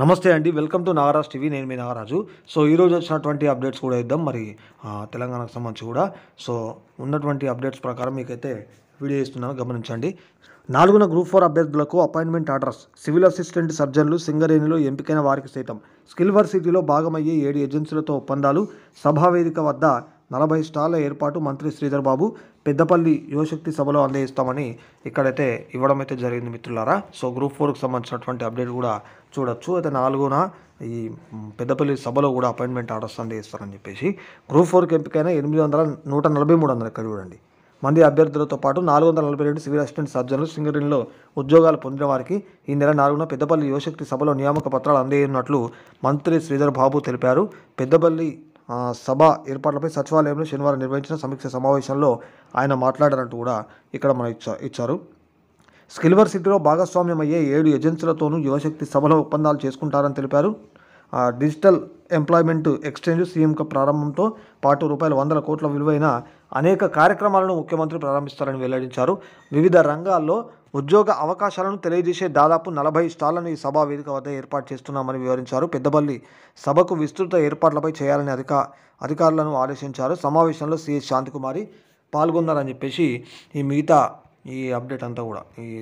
నమస్తే అండి welcome to Nagaraj TV నేను మీ నాగరాజు సో ఈరోజు వచ్చినటువంటి అప్డేట్స్ కూడా ఇద్దాం మరి తెలంగాణకు సంబంధించి కూడా సో ఉన్నటువంటి అప్డేట్స్ ప్రకారం మీకైతే వీడియో ఇస్తున్నాను గమనించండి నాలుగున గ్రూప్ ఫోర్ అభ్యర్థులకు అపాయింట్మెంట్ ఆర్డర్స్ సివిల్ అసిస్టెంట్ సర్జన్లు సింగరేణిలో ఎంపికైన వారికి సైతం స్కిల్ సిటీలో భాగమయ్యే ఏడు ఏజెన్సీలతో ఒప్పందాలు సభావేదిక వద్ద నలభై స్టాల ఏర్పాటు మంత్రి శ్రీధర్ బాబు పెద్దపల్లి యువశక్తి సభలో అందజేస్తామని ఇక్కడైతే ఇవ్వడం అయితే జరిగింది మిత్రులారా సో గ్రూప్ ఫోర్కి సంబంధించినటువంటి అప్డేట్ కూడా చూడొచ్చు అయితే నాలుగున ఈ పెద్దపల్లి సభలో కూడా అపాయింట్మెంట్ ఆర్డర్స్ అందజేస్తారని చెప్పేసి గ్రూప్ ఫోర్కి ఎంపికైన ఎనిమిది వందల నూట నలభై మూడు వందలు ఇక్కడ చూడండి మంది అభ్యర్థులతో పాటు నాలుగు వందల నలభై రెండు సివిల్ అసిస్టెంట్ సర్జన్లు సింగరీన్లో ఉద్యోగాలు పొందిన వారికి ఈ నెల నాలుగున పెద్దపల్లి యువశక్తి సభలో నియామక పత్రాలు అందజేయనున్నట్లు మంత్రి శ్రీధర్ బాబు తెలిపారు పెద్దపల్లి సభ ఏర్పాట్లపై సచివాలయంలో శనివారం నిర్వహించిన సమీక్ష సమావేశంలో ఆయన మాట్లాడారంటూ కూడా ఇక్కడ మన ఇచ్చా ఇచ్చారు స్కిల్వర్ సిటీలో భాగస్వామ్యం అయ్యే ఏడు ఏజెన్సీలతోనూ యువశక్తి సభలో ఒప్పందాలు చేసుకుంటారని తెలిపారు డిజిటల్ ఎంప్లాయ్మెంట్ ఎక్స్చేంజ్ సీఎం ప్రారంభంతో పాటు రూపాయల వందల కోట్ల విలువైన అనేక కార్యక్రమాలను ముఖ్యమంత్రి ప్రారంభిస్తారని వెల్లడించారు వివిధ రంగాల్లో ఉద్యోగ అవకాశాలను తెలియజేసే దాదాపు నలభై స్టాళ్లను ఈ సభా వేదిక వద్ద ఏర్పాటు చేస్తున్నామని వివరించారు పెద్దపల్లి సభకు విస్తృత ఏర్పాట్లపై చేయాలని అధిక అధికారులను ఆదేశించారు సమావేశంలో సిఎస్ శాంతికుమారి పాల్గొన్నారని చెప్పేసి ఈ మిగతా ఈ అప్డేట్ అంతా కూడా ఈ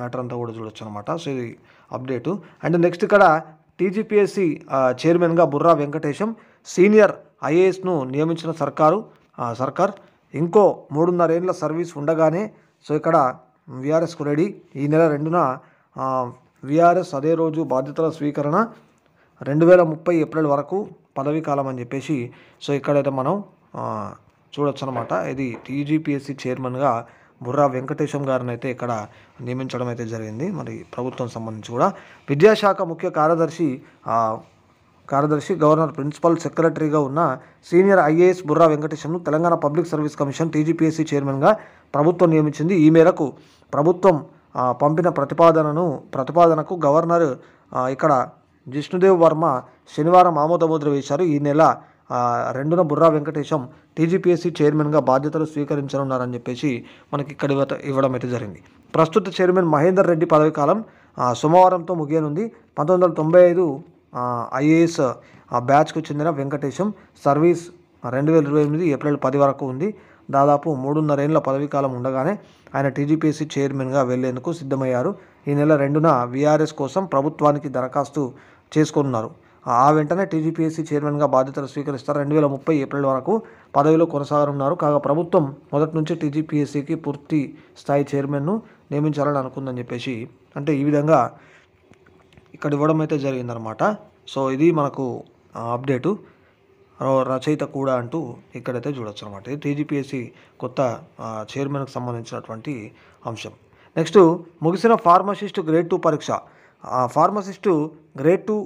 మ్యాటర్ అంతా కూడా చూడొచ్చు అనమాట సో ఇది అప్డేటు అండ్ నెక్స్ట్ ఇక్కడ టీజీపీఎస్సీ చైర్మన్గా బుర్రా వెంకటేశం సీనియర్ ఐఏఎస్ను నియమించిన సర్కారు సర్కార్ ఇంకో మూడున్నరేళ్ల సర్వీస్ ఉండగానే సో ఇక్కడ విఆర్ఎస్ రెడీ ఈ నెల రెండున విఆర్ఎస్ అదే రోజు బాధ్యతల స్వీకరణ రెండు వేల ముప్పై ఏప్రిల్ వరకు పదవీ కాలం అని చెప్పేసి సో ఇక్కడైతే మనం చూడొచ్చు అనమాట ఇది టీజీపీఎస్సీ చైర్మన్గా బుర్రా వెంకటేశం గారిని అయితే ఇక్కడ నియమించడం అయితే జరిగింది మరి ప్రభుత్వం సంబంధించి కూడా విద్యాశాఖ ముఖ్య కార్యదర్శి కార్యదర్శి గవర్నర్ ప్రిన్సిపల్ సెక్రటరీగా ఉన్న సీనియర్ ఐఏఎస్ బుర్రా వెంకటేశ్వరను Telangana public service commission TGPSC చైర్మన్గా ప్రభుత్వం నియమించింది ఈ మేరకు ప్రభుత్వం పంపిన ప్రతిపాదనను ప్రతిపాదనకు గవర్నర్ ఇక్కడ జిష్ణుదేవ్ వర్మ శనివారం ఆమోదముద్ర వేశారు ఈ నెల రెండున బుర్రా వెంకటేశం టీజీపీఎస్సీ చైర్మన్గా బాధ్యతలు స్వీకరించనున్నారని చెప్పేసి మనకి ఇక్కడ ఇవ్వడం అయితే జరిగింది ప్రస్తుత చైర్మన్ మహేందర్ రెడ్డి పదవి కాలం సోమవారంతో ముగియనుంది పంతొమ్మిది వందల తొంభై ఐదు ఐఏఎస్ బ్యాచ్కు చెందిన వెంకటేశం సర్వీస్ రెండు వేల ఇరవై ఎనిమిది ఏప్రిల్ పది వరకు ఉంది దాదాపు మూడున్నరేళ్ల పదవీకాలం ఉండగానే ఆయన టీజీపీఎస్సీ చైర్మన్గా వెళ్లేందుకు సిద్ధమయ్యారు ఈ నెల రెండున వీఆర్ఎస్ కోసం ప్రభుత్వానికి దరఖాస్తు చేసుకున్నారు ఆ వెంటనే టీజీపీఎస్సీ చైర్మన్గా బాధ్యతలు స్వీకరిస్తారు రెండు వేల ముప్పై ఏప్రిల్ వరకు పదవిలో కొనసాగనున్నారు కాగా ప్రభుత్వం మొదటి నుంచి టీజీపీఎస్సీకి పూర్తి స్థాయి చైర్మన్ను నియమించాలని అనుకుందని చెప్పేసి అంటే ఈ విధంగా ఇక్కడ ఇవ్వడం అయితే జరిగిందనమాట సో ఇది మనకు అప్డేటు రచయిత కూడా అంటూ ఇక్కడైతే చూడొచ్చు అనమాట ఇది టీజీపీఎస్సీ కొత్త చైర్మన్కు సంబంధించినటువంటి అంశం నెక్స్ట్ ముగిసిన ఫార్మసిస్టు గ్రేడ్ టూ పరీక్ష ఫార్మసిస్టు గ్రేడ్ టూ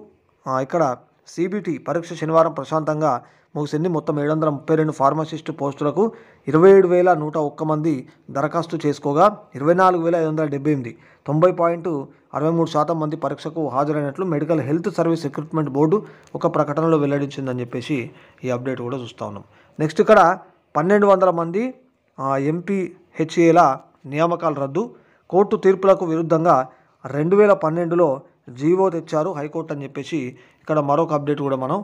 ఇక్కడ సిబిటి పరీక్ష శనివారం ప్రశాంతంగా ముగిసింది మొత్తం ఏడు వందల ముప్పై రెండు ఫార్మసిస్టు పోస్టులకు ఇరవై ఏడు వేల నూట ఒక్క మంది దరఖాస్తు చేసుకోగా ఇరవై నాలుగు వేల ఐదు వందల డెబ్బై ఎనిమిది తొంభై పాయింట్ అరవై మూడు శాతం మంది పరీక్షకు హాజరైనట్లు medical health service recruitment board ఒక ప్రకటనలో వెల్లడించిందని చెప్పేసి ఈ అప్డేట్ కూడా చూస్తూ ఉన్నాం నెక్స్ట్ ఇక్కడ పన్నెండు వందల మంది హెచ్ఏల నియామకాలు రద్దు కోర్టు తీర్పులకు విరుద్ధంగా రెండు వేల పన్నెండులో జీవో తెచ్చారు హైకోర్టు అని చెప్పేసి ఇక్కడ మరొక అప్డేట్ కూడా మనం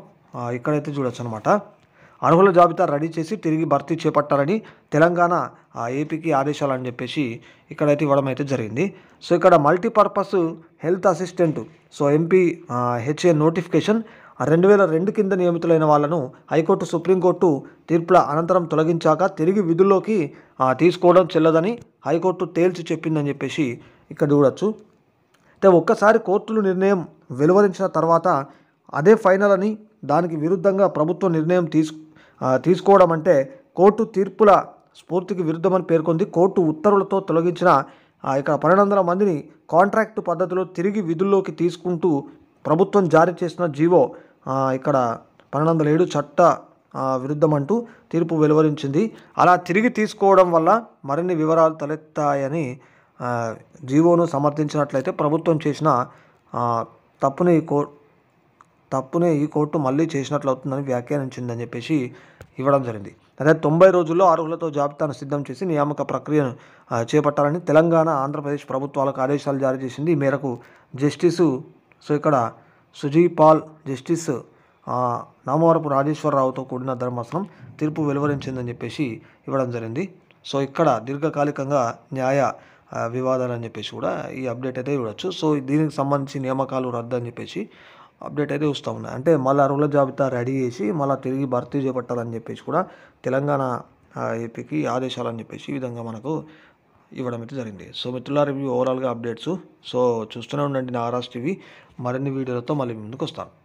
ఇక్కడైతే చూడొచ్చు అనమాట అర్హుల జాబితా రెడీ చేసి తిరిగి భర్తీ చేపట్టాలని తెలంగాణ ఏపీకి ఆదేశాలు అని చెప్పేసి ఇక్కడైతే ఇవ్వడం అయితే జరిగింది సో ఇక్కడ multipurpose health assistant so MP HA notification రెండు వేల రెండు కింద నియమితులైన వాళ్ళను హైకోర్టు సుప్రీంకోర్టు తీర్పుల అనంతరం తొలగించాక తిరిగి విధుల్లోకి తీసుకోవడం చెల్లదని హైకోర్టు తేల్చి చెప్పిందని చెప్పేసి ఇక్కడ చూడొచ్చు అయితే ఒక్కసారి కోర్టులు నిర్ణయం వెలువరించిన తర్వాత అదే ఫైనల్ అని దానికి విరుద్ధంగా ప్రభుత్వం నిర్ణయం తీసు తీసుకోవడం అంటే కోర్టు తీర్పుల స్ఫూర్తికి విరుద్ధమని పేర్కొంది కోర్టు ఉత్తర్వులతో తొలగించిన ఇక్కడ పన్నెండు వందల మందిని కాంట్రాక్టు పద్ధతిలో తిరిగి విధుల్లోకి తీసుకుంటూ ప్రభుత్వం జారీ చేసిన జీవో ఇక్కడ పన్నెండు వందల ఏడు చట్ట విరుద్ధమంటూ తీర్పు వెలువరించింది అలా తిరిగి తీసుకోవడం వల్ల మరిన్ని వివరాలు తలెత్తాయని జీవోను సమర్థించినట్లయితే ప్రభుత్వం చేసిన తప్పుని కో తప్పుని ఈ కోర్టు మళ్ళీ చేసినట్లు అవుతుందని వ్యాఖ్యానించిందని చెప్పేసి ఇవ్వడం జరిగింది అదే తొంభై రోజుల్లో అర్హులతో జాబితాను సిద్ధం చేసి నియామక ప్రక్రియను చేపట్టాలని తెలంగాణ ఆంధ్రప్రదేశ్ ప్రభుత్వాలకు ఆదేశాలు జారీ చేసింది ఈ మేరకు జస్టిసు సో ఇక్కడ సుజీపాల్ జస్టిస్ నామవరపు రాజేశ్వరరావుతో కూడిన ధర్మాసనం తీర్పు వెలువరించిందని చెప్పేసి ఇవ్వడం జరిగింది సో ఇక్కడ దీర్ఘకాలికంగా న్యాయ వివాదాలు అని చెప్పేసి కూడా ఈ అప్డేట్ అయితే చూడొచ్చు సో దీనికి సంబంధించి నియామకాలు రద్దు అని చెప్పేసి అప్డేట్ అయితే వస్తూ ఉన్నాయి అంటే మళ్ళీ అరుల జాబితా రెడీ చేసి మళ్ళీ తిరిగి భర్తీ చేపట్టాలని చెప్పేసి కూడా తెలంగాణ ఏపీకి ఆదేశాలు అని చెప్పేసి ఈ విధంగా మనకు ఇవ్వడం అయితే జరిగింది సో మిత్రుల రివ్యూ ఓవరాల్గా అప్డేట్స్ సో చూస్తూనే ఉండండి నా టీవీ మరిన్ని వీడియోలతో మళ్ళీ ముందుకు వస్తాను